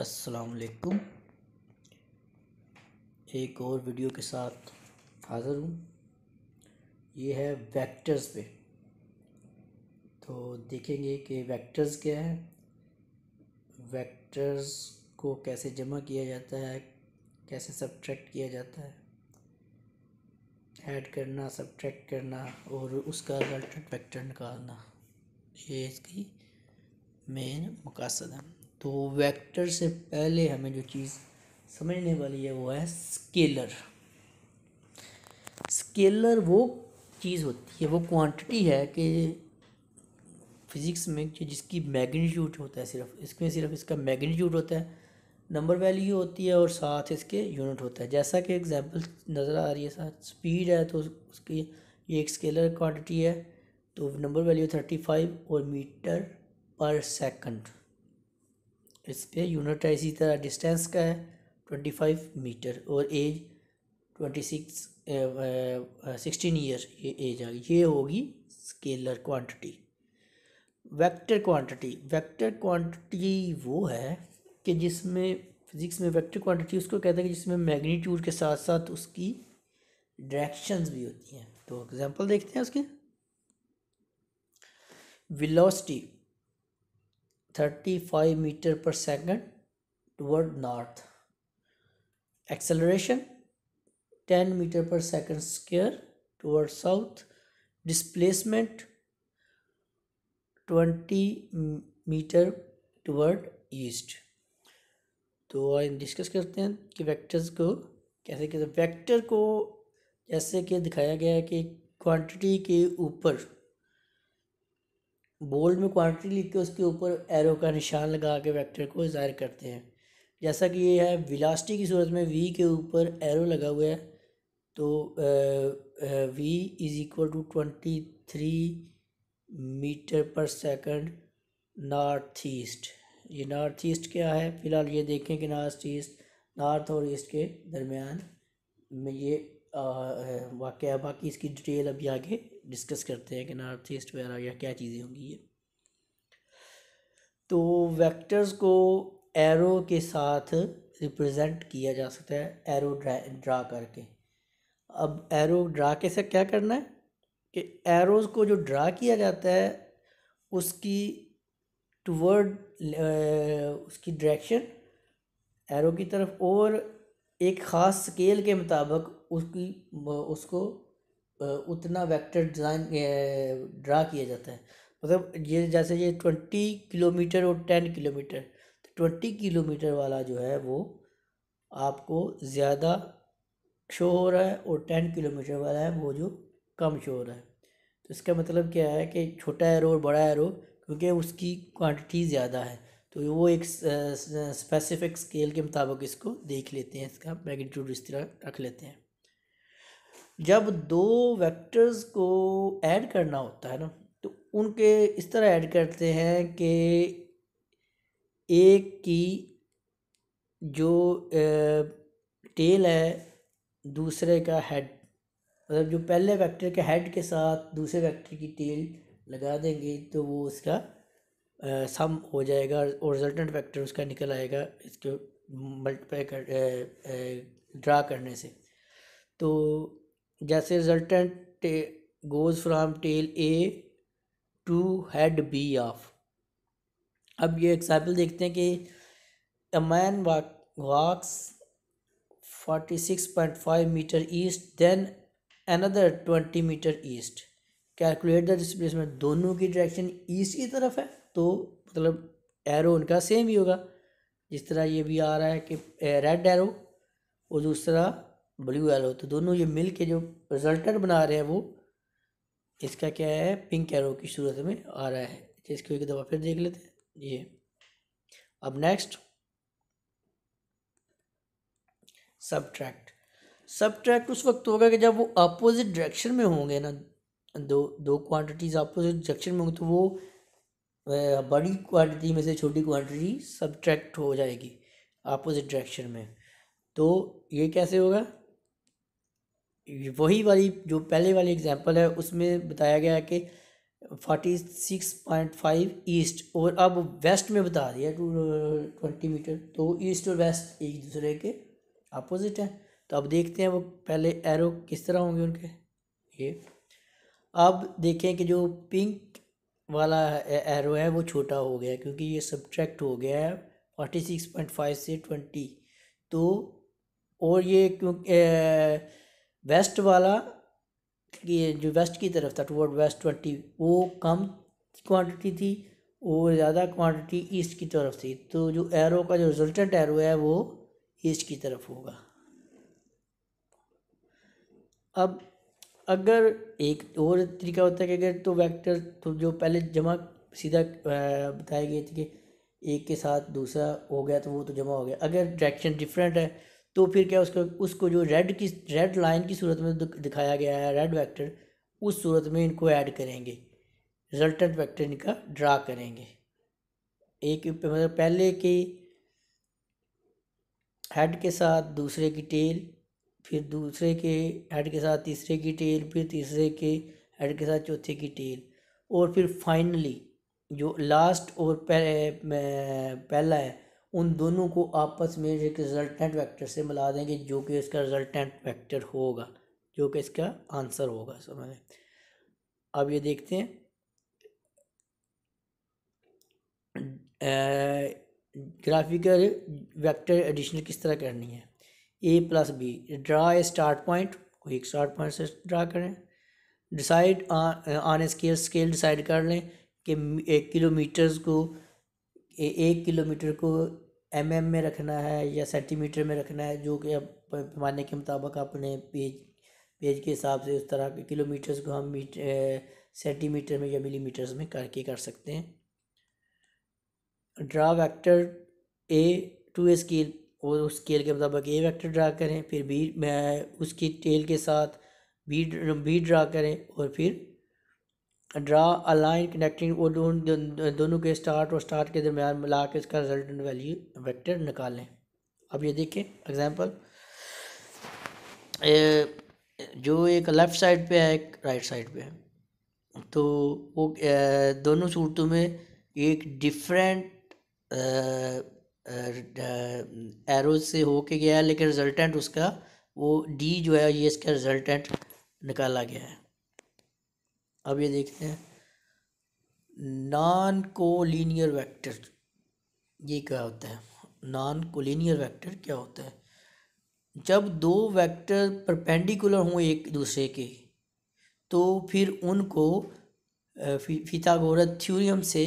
असलकुम एक और वीडियो के साथ हाज़र हूँ ये है वेक्टर्स पे तो देखेंगे कि वेक्टर्स क्या है वेक्टर्स को कैसे जमा किया जाता है कैसे सब्ट्रैक्ट किया जाता है ऐड करना सब्ट्रैक्ट करना और उसका रिजल्ट वेक्टर निकालना ये इसकी मेन मकासद है तो वेक्टर से पहले हमें जो चीज़ समझने वाली है वो है स्केलर स्केलर वो चीज़ होती है वो क्वांटिटी है कि फिज़िक्स में जिसकी मैग्नीट्यूड होता है सिर्फ इसमें सिर्फ इसका मैग्नीट्यूड होता है नंबर वैल्यू होती है और साथ इसके यूनिट होता है जैसा कि एग्जांपल नज़र आ रही है साथ स्पीड है तो उसकी ये एक स्केलर क्वांटिटी है तो नंबर वैल्यू थर्टी फाइव और मीटर पर सेकंड इस पर यूनिट है इसी तरह डिस्टेंस का है ट्वेंटी फाइव मीटर और age twenty six sixteen year ये एज आ गई ये होगी scalar quantity vector quantity vector quantity वो है कि जिसमें फिज़िक्स में वेक्टर क्वांटिटी उसको कहते हैं कि जिसमें मैग्नीट्यूड के साथ साथ उसकी डायरेक्शंस भी होती हैं तो एग्जांपल देखते हैं उसके velocity 35 meter per second toward north acceleration 10 meter per second square toward south displacement 20 meter toward east तो हम डिस्कस करते हैं कि वेक्टर्स को कैसे कैसे वेक्टर को जैसे कि दिखाया गया है कि क्वांटिटी के ऊपर बोल्ड में क्वांटिटी लिख के उसके ऊपर एरो का निशान लगा के वेक्टर को ज़ाहिर करते हैं जैसा कि ये है विलास्टी की सूरत में वी के ऊपर एरो लगा हुआ है तो V is equal to twenty three metre per second north east ये नॉर्थ ईस्ट क्या है फ़िलहाल ये देखें कि नॉर्थ ईस्ट नॉर्थ और ईस्ट के दरमियान में ये वाक़ है बाकी इसकी डिटेल अभी आगे डिस्कस करते हैं कि नॉर्थ ईस्ट वगैरह या क्या चीज़ें होंगी ये तो वेक्टर्स को एरो के साथ रिप्रेजेंट किया जा सकता है एरो ड्रा करके अब एरो ड्रा साथ क्या करना है कि एरोज़ को जो ड्रा किया जाता है उसकी टूवर्ड उसकी डायरेक्शन एरो की तरफ और एक ख़ास स्केल के मुताबिक उसकी उसको उतना वेक्टर डिज़ाइन ड्रा किया जाता है मतलब ये जैसे ये ट्वेंटी किलोमीटर और टेन किलोमीटर तो ट्वेंटी किलोमीटर वाला जो है वो आपको ज़्यादा शो हो रहा है और टेन किलोमीटर वाला है वो जो कम शो हो रहा है तो इसका मतलब क्या है कि छोटा एरो और बड़ा एरो क्योंकि उसकी क्वांटिटी ज़्यादा है तो वो एक स्पेसिफिक स्केल के मुताबिक इसको देख लेते हैं इसका मैग्नीट्यूड इस तरह रख लेते हैं जब दो वेक्टर्स को ऐड करना होता है ना तो उनके इस तरह ऐड करते हैं कि एक की जो टेल है दूसरे का हेड मतलब जो पहले वेक्टर के हेड के साथ दूसरे वेक्टर की टेल लगा देंगे तो वो उसका आ, सम हो जाएगा और रिजल्टेंट वेक्टर उसका निकल आएगा इसके मल्टीप्लाई कर ड्रा करने से तो जैसे resultant goes from tail A to head B of अब ये एग्जाम्पल देखते हैं कि a man walks forty six point five metre east then another twenty metre east calculate the displacement दोनों की डायरेक्शन ईस्ट की तरफ है तो मतलब एरो उनका सेम ही होगा जिस तरह ये भी आ रहा है कि रेड एरो और दूसरा ब्लू एरो तो दोनों ये मिल के जो रिजल्टेंट बना रहे हैं वो इसका क्या है पिंक एरो की सूरत में आ रहा है तो अच्छा, इसको एक दफ़ा फिर देख लेते हैं ये अब नेक्स्ट सब्ट्रैक्ट सब्ट्रैक्ट उस वक्त होगा कि जब वो अपोजिट डायरेक्शन में होंगे ना दो दो क्वांटिटीज़ अपोजिट डायरेक्शन में होंगे तो वो बड़ी क्वांटिटी में से छोटी क्वांटिटी सब्ट्रैक्ट हो जाएगी अपोजिट डायरेक्शन में तो ये कैसे होगा वही वाली जो पहले वाली एग्जांपल है उसमें बताया गया है कि forty six point five east और अब वेस्ट में बता दिया टू ट्वेंटी मीटर तो ईस्ट और वेस्ट एक दूसरे के अपोजिट हैं तो अब देखते हैं वो पहले एरो किस तरह होंगे उनके ये अब देखें कि जो पिंक वाला एरो है वो छोटा हो गया क्योंकि ये सब्ट्रैक्ट हो गया है फोर्टी सिक्स पॉइंट फाइव से ट्वेंटी तो और ये क्योंकि वेस्ट वाला ये जो वेस्ट की तरफ था टूवर्ड वेस्ट ट्वेंटी वो कम क्वांटिटी थी और ज़्यादा क्वांटिटी ईस्ट की तरफ थी तो जो एरो का जो रिजल्टेंट एरो है वो ईस्ट की तरफ होगा अब अगर एक और तरीका होता है कि अगर तो वेक्टर तो जो पहले जमा सीधा बताया गया था कि एक के साथ दूसरा हो गया तो वो तो जमा हो गया अगर डायरेक्शन डिफरेंट है तो फिर क्या उसको उसको जो रेड की रेड लाइन की सूरत में दिखाया गया है रेड वेक्टर उस सूरत में इनको ऐड करेंगे रिजल्टेंट वेक्टर इनका ड्रा करेंगे एक मतलब पहले के हेड के साथ दूसरे की टेल फिर दूसरे के हेड के साथ तीसरे की टेल फिर तीसरे के हेड के साथ चौथे की टेल और फिर फाइनली जो लास्ट और पह, पहला है उन दोनों को आपस में एक रिजल्टेंट वेक्टर से मिला देंगे जो कि इसका रिजल्टेंट वेक्टर होगा जो कि इसका आंसर होगा समझ अब ये देखते हैं ग्राफिकल वेक्टर एडिशन किस तरह करनी है A plus B draw a start point कोई एक स्टार्ट पॉइंट से ड्रा करें decide on scale scale decide कर लें कि एक किलोमीटर्स को एक किलोमीटर को एम mm में रखना है या सेंटीमीटर में रखना है जो कि पैमाने के मुताबिक अपने पेज पेज के हिसाब से उस तरह के किलोमीटर्स को हम मीट सेंटीमीटर में या मिलीमीटर्स में करके कर सकते हैं draw vector A to a scale और उस स्केल के मुताबिक ए वेक्टर ड्रा करें फिर बी उसकी टेल के साथ बी बी ड्रा करें और फिर ड्रा अ लाइन कनेक्टिंग वो दोनों दोनों के स्टार्ट और स्टार्ट के दरमियान मिला के इसका रिजल्टेंट वैल्यू वेक्टर निकालें अब ये देखें एग्जांपल जो एक लेफ़्ट साइड पे है एक राइट साइड पे है तो वो दोनों सूरतों में एक डिफरेंट एरो से होके गया है लेकिन रिजल्टेंट उसका वो डी जो है ये इसका रिजल्टेंट निकाला गया है अब ये देखते हैं नॉन कोलिनियर वेक्टर ये क्या होता है नॉन कोलिनियर वेक्टर क्या होता है जब दो वेक्टर परपेंडिकुलर हों एक दूसरे के तो फिर उनको फीथागोरस थ्योरम से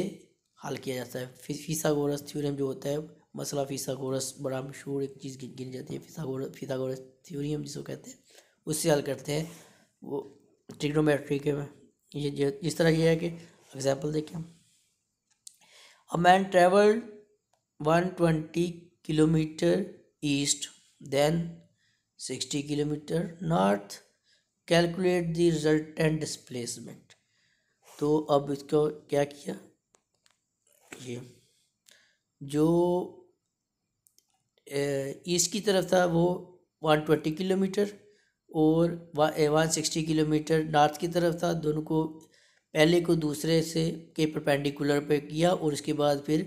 हल किया जाता है फिसागोरस थ्योरम जो होता है मसला फिसागोरस बड़ा मशहूर एक चीज़ गिन जाती है फीथागोरस फीथागोरस थ्योरम जिसको कहते हैं उससे हल करते हैं वो ट्रिग्नोमेट्री के में ये इस तरह ये है कि एग्जाम्पल देखें a man travelled one twenty kilometre east then sixty kilometre north calculate the resultant displacement तो अब इसको क्या किया ये जो ईस्ट की तरफ था वो वन ट्वेंटी किलोमीटर और वह वन सिक्सटी किलोमीटर नॉर्थ की तरफ था दोनों को पहले को दूसरे से के परपेंडिकुलर पे किया और उसके बाद फिर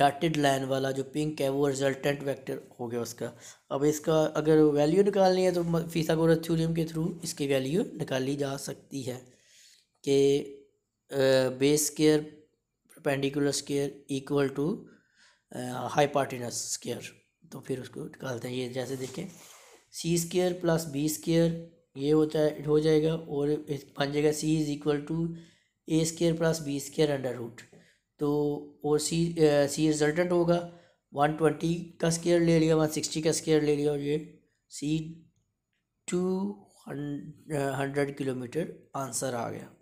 डाटेड लाइन वाला जो पिंक है वो रिजल्टेंट वेक्टर हो गया उसका अब इसका अगर वैल्यू निकालनी है तो फीसागोर थ्यूरियम के थ्रू इसकी वैल्यू निकाली जा सकती है कि base square perpendicular square equal to hypotenuse square तो फिर उसको निकालते हैं ये जैसे देखें C square plus B square ये होता है हो जाएगा और बन जाएगा C is equal to A square plus B square under root तो और सी सी रिजल्टेंट होगा वन ट्वेंटी का स्केयर ले लिया वन सिक्सटी का स्केयर ले लिया और ये C two hundred kilometre answer आ गया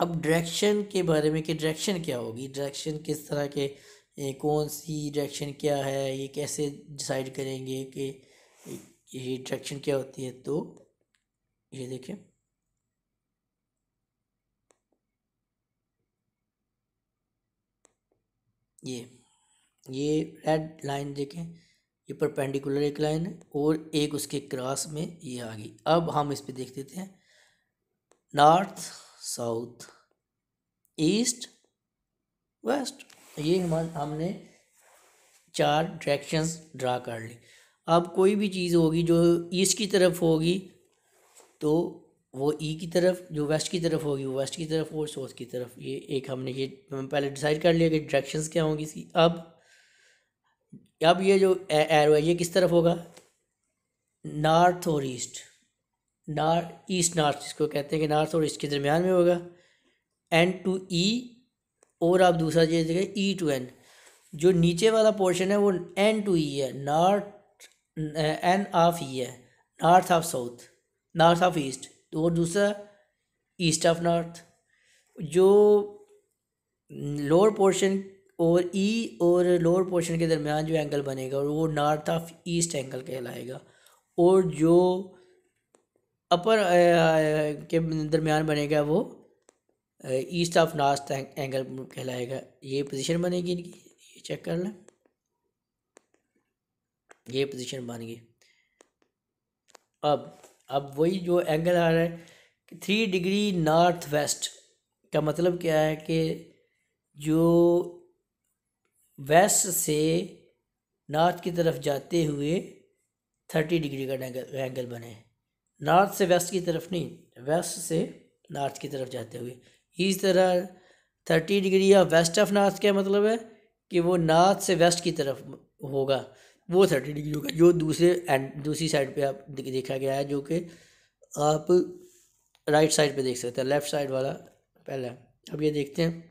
अब डायरेक्शन के बारे में कि डायरेक्शन क्या होगी डायरेक्शन किस तरह के कौन सी डायरेक्शन क्या है ये कैसे डिसाइड करेंगे कि ये डायरेक्शन क्या होती है तो ये देखें ये ये रेड लाइन देखें ये परपेंडिकुलर एक लाइन है और एक उसके क्रॉस में ये आ गई अब हम इस पे देख देते हैं नॉर्थ साउथ ईस्ट वेस्ट ये हमारे हमने चार डायरेक्शंस ड्रा कर ली अब कोई भी चीज़ होगी जो ईस्ट की तरफ होगी तो वो ई e की तरफ जो वेस्ट की तरफ होगी वो वेस्ट की तरफ और साउथ की तरफ ये एक हमने ये पहले डिसाइड कर लिया कि डायरेक्शंस क्या होंगी इसकी अब अब ये जो एरो है ये किस तरफ होगा नॉर्थ और ईस्ट नॉर्थ ईस्ट नॉर्थ इसको कहते हैं कि नॉर्थ और ईस्ट के दरमियान में होगा एंड टू ई और आप दूसरा चीज़ देखें ई टू एन जो नीचे वाला पोर्शन है वो एन टू ई है नॉर्थ एन ऑफ ई है north of south north of east तो वो दूसरा ईस्ट ऑफ नॉर्थ जो लोअर पोर्शन और ई e और लोअर पोर्शन के दरमियान जो एंगल बनेगा और वो नॉर्थ ऑफ ईस्ट एंगल कहलाएगा और जो अपर के दरमियान बनेगा वो ईस्ट ऑफ नॉर्थ एंगल कहलाएगा ये पोजीशन बनेगी इनकी ये चेक कर लें ये पोजीशन गई अब अब वही जो एंगल आ रहा है थ्री डिग्री नॉर्थ वेस्ट का मतलब क्या है कि जो वेस्ट से नॉर्थ की तरफ जाते हुए थर्टी डिग्री का एंगल एंगल बने नॉर्थ से वेस्ट की तरफ नहीं वेस्ट से नॉर्थ की तरफ जाते हुए इस तरह थर्टी डिग्री या वेस्ट ऑफ नॉर्थ क्या मतलब है कि वो नॉर्थ से वेस्ट की तरफ होगा वो थर्टी डिग्री होगा जो दूसरे एंड दूसरी साइड पे आप देखा गया है जो कि आप राइट साइड पे देख सकते हैं लेफ़्ट साइड वाला पहला अब ये देखते हैं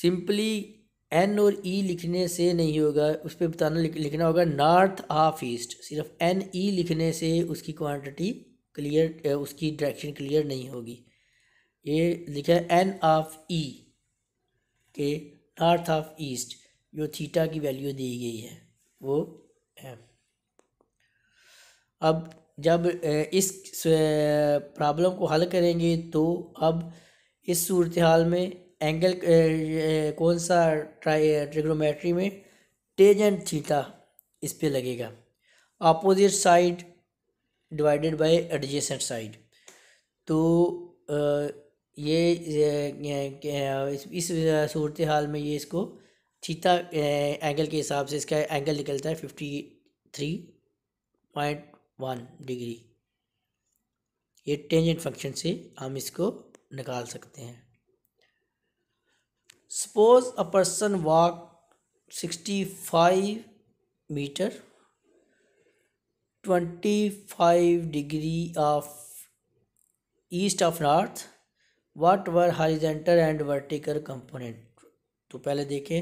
सिंपली एन और ई e लिखने से नहीं होगा उस पर बताना लिखना होगा नॉर्थ ऑफ ईस्ट सिर्फ एन ई e लिखने से उसकी क्वांटिटी क्लियर उसकी डायरेक्शन क्लियर नहीं होगी ये लिखा है एन ऑफ ई के नॉर्थ ऑफ ईस्ट जो थीटा की वैल्यू दी गई है वो है अब जब इस प्रॉब्लम को हल करेंगे तो अब इस सूरत हाल में एंगल कौन सा ट्रिग्नोमेट्री में टेजेंट थीटा इस पर लगेगा opposite side divided by adjacent side तो ये इस सूरत हाल में ये इसको थीटा एंगल के हिसाब से इसका एंगल निकलता है fifty three point one degree ये टेंजेंट फंक्शन से हम इसको निकाल सकते हैं suppose a person walk sixty five metre twenty five degree of east of north what are horizontal and vertical component तो पहले देखें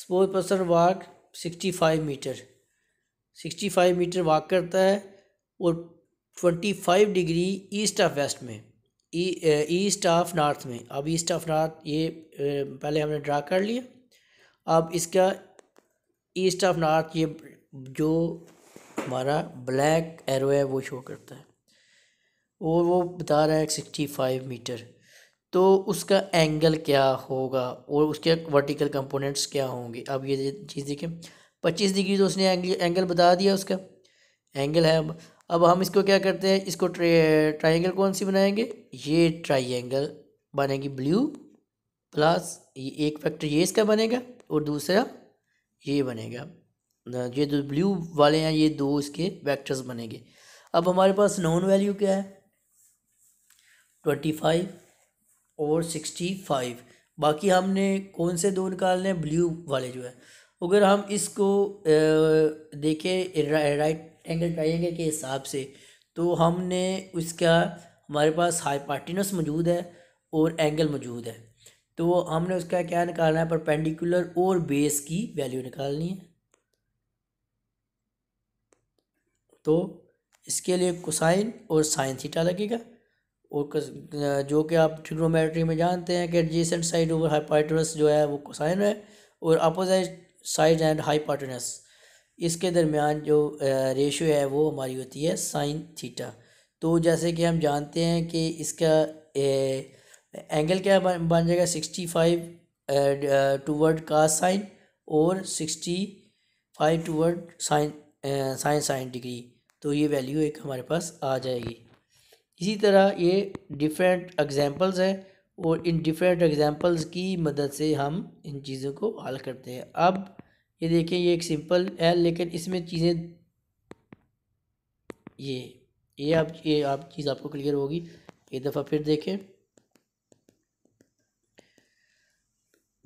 suppose person walk sixty five metre sixty five metre walk करता है और twenty five degree east of west में east of north में अब east of north ये पहले हमने ड्रा कर लिया अब इसका ईस्ट ऑफ नॉर्थ ये जो हमारा ब्लैक एरो है वो शो करता है और वो बता रहा है सिक्सटी फाइव मीटर तो उसका एंगल क्या होगा और उसके वर्टिकल कंपोनेंट्स क्या होंगे अब ये चीज़ देखें पच्चीस डिग्री तो उसने एंगल बता दिया उसका एंगल है अब अब हम इसको क्या करते हैं इसको ट्राइंगल कौन सी बनाएंगे ये ट्राइंगल बनेगी ब्लू प्लस ये एक फैक्टर ये इसका बनेगा और दूसरा ये बनेगा ये जो ब्लू वाले हैं ये दो इसके वेक्टर्स बनेंगे अब हमारे पास नॉन वैल्यू क्या है ट्वेंटी फाइव और सिक्सटी फाइव बाकी हमने कौन से दो निकालने हैं ब्लू वाले जो है अगर हम इसको देखें रा, राइट एंगल ट्राइंगल के हिसाब से तो हमने उसका हमारे पास हाईपार्टिनस मौजूद है और एंगल मौजूद है तो हमने उसका क्या निकालना है परपेंडिकुलर और बेस की वैल्यू निकालनी है तो इसके लिए कोसाइन और साइन थीटा लगेगा और जो कि आप ट्रिग्नोमेट्री में जानते हैं कि एडजेसेंट साइड ओवर हाइपाटनस जो है वो कोसाइन है और अपोजिट साइड एंड हाइपाटनस इसके दरमियान जो रेशियो है वो हमारी होती है साइन थीटा तो जैसे कि हम जानते हैं कि इसका ए, एंगल क्या बन जाएगा सिक्सटी फाइव टूवर्ड का साइन और sixty five toward sine sine sine degree तो ये वैल्यू एक हमारे पास आ जाएगी इसी तरह ये डिफरेंट एग्जांपल्स हैं और इन डिफरेंट एग्जांपल्स की मदद से हम इन चीज़ों को हल करते हैं अब ये देखें ये एक सिंपल है लेकिन इसमें चीज़ें ये ये आप ये आप चीज़ आपको क्लियर होगी एक दफ़ा फिर देखें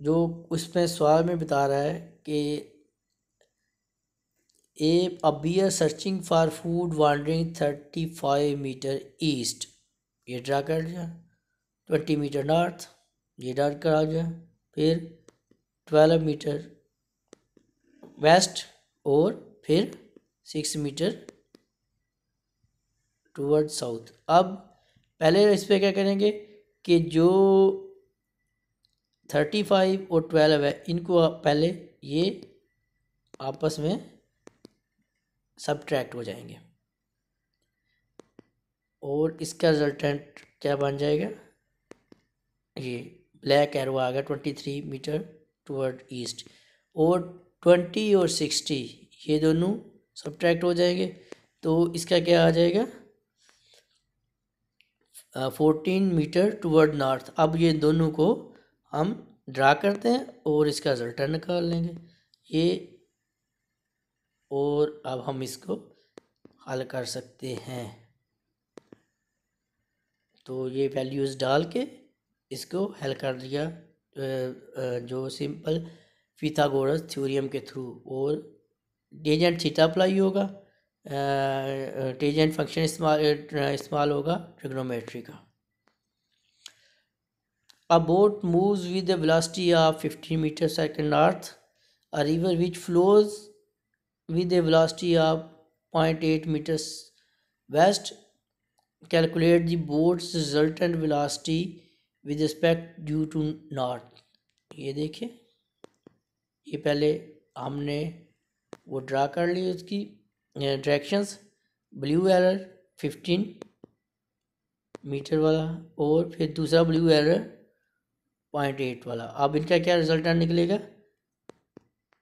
जो उसमें सवाल में बता रहा है कि a bee searching for food wandering thirty five metre east ये ड्रा कर लिया ट्वेंटी मीटर नॉर्थ ये डर कर आ गया फिर ट्वेल्व मीटर वेस्ट और फिर सिक्स मीटर टूवर्ड साउथ अब पहले इस पर क्या करेंगे कि जो थर्टी फाइव और ट्वेल्व है इनको पहले ये आपस में सब्ट्रैक्ट हो जाएंगे और इसका रिजल्टेंट क्या बन जाएगा ये ब्लैक एरो आ गया twenty three metre toward east और ट्वेंटी और सिक्सटी ये दोनों सब्ट्रैक्ट हो जाएंगे तो इसका क्या आ जाएगा फोर्टीन मीटर टूवर्ड नॉर्थ अब ये दोनों को हम ड्रा करते हैं और इसका रिजल्टेंट निकाल लेंगे ये और अब हम इसको हल कर सकते हैं तो ये वैल्यूज़ डाल के इसको हल कर दिया जो सिंपल फीथागोरस थ्योरियम के थ्रू और टेजेंट थीटा अप्लाई होगा टेजेंट फंक्शन इस्तेमाल इस्तेमाल होगा ट्रिग्नोमेट्री का a boat moves with the velocity of 15 metre second north a river which flows with a velocity of 0.8 meters west calculate the boat's resultant velocity with respect due to north ये देखिए ये पहले हमने वो draw कर ली उसकी directions blue arrow fifteen metre वाला और फिर दूसरा ब्लू एरर पॉइंट एट वाला अब इनका क्या रिजल्टेंट निकलेगा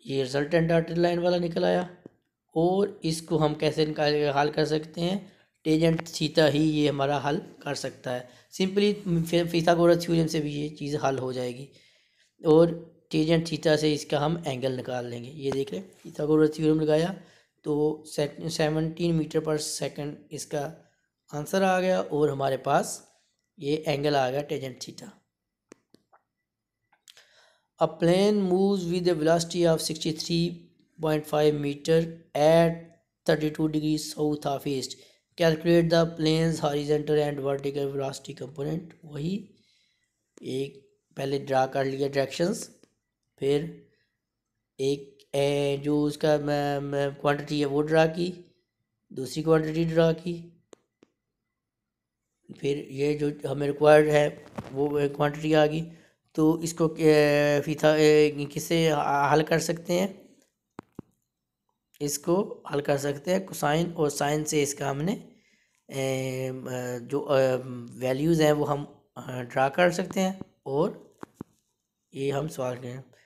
ये रिजल्टेंट डॉटेड लाइन वाला निकल आया और इसको हम कैसे निकाल हल कर सकते हैं टेजेंट थीटा ही ये हमारा हल कर सकता है सिंपली फीथागोरस थ्योरम से भी ये चीज़ हल हो जाएगी और टेजेंट थीटा से इसका हम एंगल निकाल लेंगे ये देख लें फीथागोरस थ्योरम लगाया तो सेवनटीन मीटर पर सेकंड इसका आंसर आ गया और हमारे पास ये एंगल आ गया tangent theta a plane moves with the velocity of sixty three point five metre at thirty two degree south of east calculate the plane's horizontal and vertical velocity component वही एक पहले ड्रा कर लिया directions फिर एक ए, जो उसका मैं, मैं क्वांटिटी है वो ड्रा की दूसरी क्वांटिटी ड्रा की फिर ये जो हमें रिक्वायर्ड है वो क्वांटिटी आ गई तो इसको फीथा किससे हल कर सकते हैं इसको हल कर सकते हैं कोसाइन और साइन से इसका हमने जो वैल्यूज़ हैं वो हम ड्रा कर सकते हैं और ये हम सवाल करें